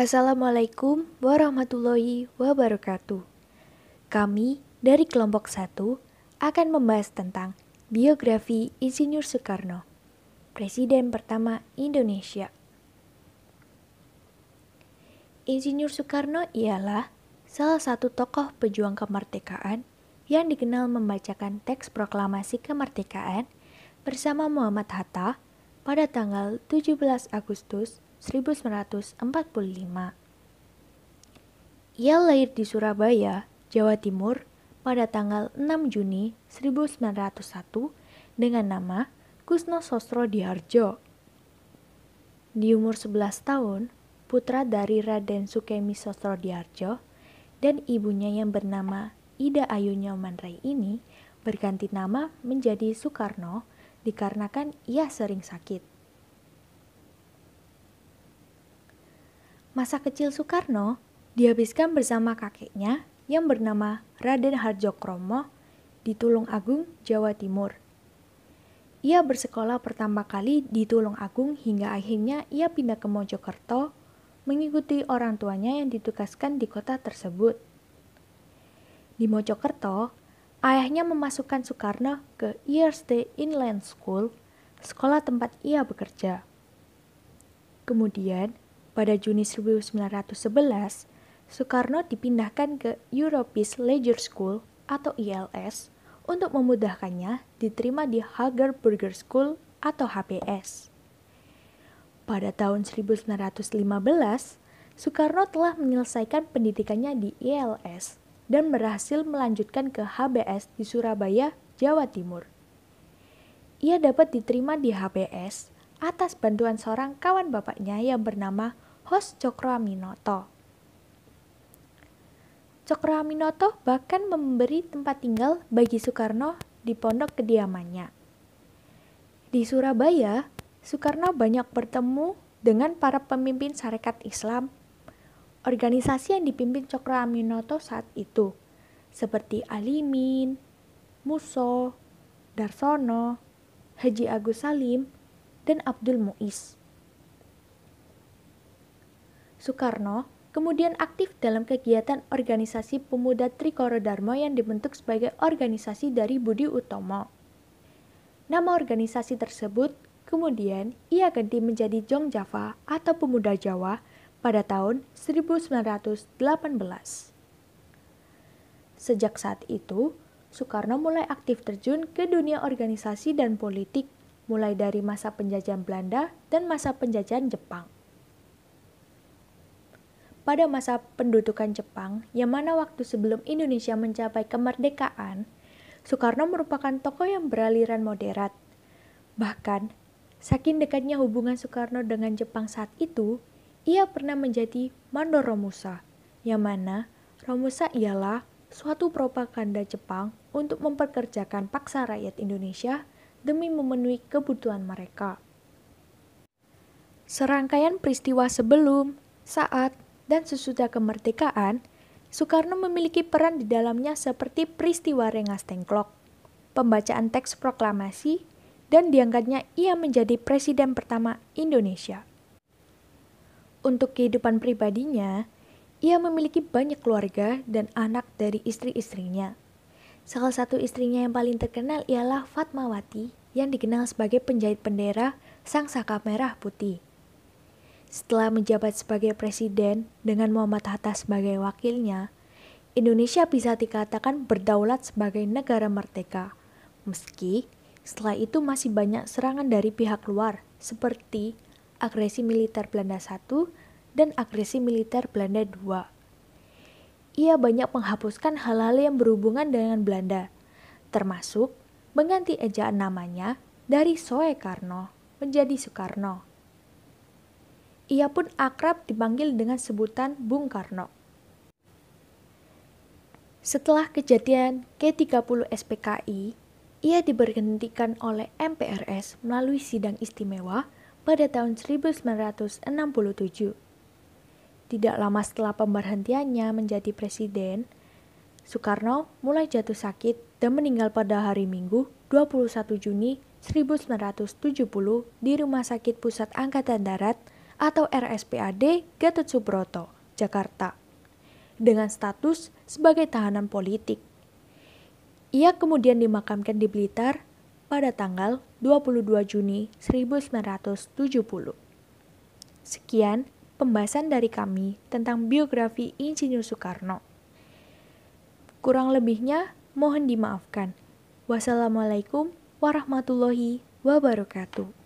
Assalamualaikum warahmatullahi wabarakatuh. Kami dari kelompok 1 akan membahas tentang biografi Insinyur Soekarno, Presiden pertama Indonesia. Insinyur Soekarno ialah salah satu tokoh pejuang kemerdekaan yang dikenal membacakan teks proklamasi kemerdekaan bersama Muhammad Hatta pada tanggal 17 Agustus 1945. Ia lahir di Surabaya, Jawa Timur pada tanggal 6 Juni 1901 dengan nama Kusno Sostro Diharjo. Di umur 11 tahun, putra dari Raden Sukemi Sostro Diharjo dan ibunya yang bernama Ida Ayu Nyoman Rai ini berganti nama menjadi Soekarno dikarenakan ia sering sakit. Masa kecil Soekarno dihabiskan bersama kakeknya yang bernama Raden Harjokromo di Tulung Agung, Jawa Timur. Ia bersekolah pertama kali di Tulung Agung hingga akhirnya ia pindah ke Mojokerto mengikuti orang tuanya yang ditugaskan di kota tersebut. Di Mojokerto, ayahnya memasukkan Soekarno ke Eerste Inland School, sekolah tempat ia bekerja. Kemudian, pada Juni 1911, Soekarno dipindahkan ke European Leisure School atau ILS e untuk memudahkannya diterima di Hager Burger School atau HPS. Pada tahun 1915, Soekarno telah menyelesaikan pendidikannya di ILS e dan berhasil melanjutkan ke HBS di Surabaya, Jawa Timur. Ia dapat diterima di HPS atas bantuan seorang kawan bapaknya yang bernama Hos Cokroaminoto. Cokroaminoto bahkan memberi tempat tinggal bagi Soekarno di pondok kediamannya. Di Surabaya, Soekarno banyak bertemu dengan para pemimpin Sarekat Islam, organisasi yang dipimpin Cokroaminoto saat itu, seperti Alimin, Muso, Darsono, Haji Agus Salim, dan Abdul Muiz. Soekarno kemudian aktif dalam kegiatan organisasi pemuda Trikoro Dharma yang dibentuk sebagai organisasi dari Budi Utomo. Nama organisasi tersebut kemudian ia ganti menjadi Jong Java atau Pemuda Jawa pada tahun 1918. Sejak saat itu, Soekarno mulai aktif terjun ke dunia organisasi dan politik mulai dari masa penjajahan Belanda dan masa penjajahan Jepang. Pada masa pendudukan Jepang, yang mana waktu sebelum Indonesia mencapai kemerdekaan, Soekarno merupakan tokoh yang beraliran moderat. Bahkan, saking dekatnya hubungan Soekarno dengan Jepang saat itu, ia pernah menjadi mandor Romusa, yang mana Romusa ialah suatu propaganda Jepang untuk memperkerjakan paksa rakyat Indonesia demi memenuhi kebutuhan mereka. Serangkaian peristiwa sebelum, saat, dan sesudah kemerdekaan, Soekarno memiliki peran di dalamnya seperti peristiwa Rengas Dengklok, pembacaan teks proklamasi, dan diangkatnya ia menjadi presiden pertama Indonesia. Untuk kehidupan pribadinya, ia memiliki banyak keluarga dan anak dari istri-istrinya. Salah satu istrinya yang paling terkenal ialah Fatmawati yang dikenal sebagai penjahit bendera Sang Saka Merah Putih. Setelah menjabat sebagai presiden dengan Muhammad Hatta sebagai wakilnya, Indonesia bisa dikatakan berdaulat sebagai negara merdeka. Meski setelah itu masih banyak serangan dari pihak luar seperti agresi militer Belanda I dan agresi militer Belanda II ia banyak menghapuskan hal-hal yang berhubungan dengan Belanda, termasuk mengganti ejaan namanya dari Soekarno menjadi Soekarno. Ia pun akrab dipanggil dengan sebutan Bung Karno. Setelah kejadian k 30 SPKI, ia diberhentikan oleh MPRS melalui sidang istimewa pada tahun 1967. Tidak lama setelah pemberhentiannya menjadi presiden, Soekarno mulai jatuh sakit dan meninggal pada hari Minggu 21 Juni 1970 di Rumah Sakit Pusat Angkatan Darat atau RSPAD Gatot Subroto, Jakarta, dengan status sebagai tahanan politik. Ia kemudian dimakamkan di Blitar pada tanggal 22 Juni 1970. Sekian pembahasan dari kami tentang biografi Insinyur Soekarno. Kurang lebihnya, mohon dimaafkan. Wassalamualaikum warahmatullahi wabarakatuh.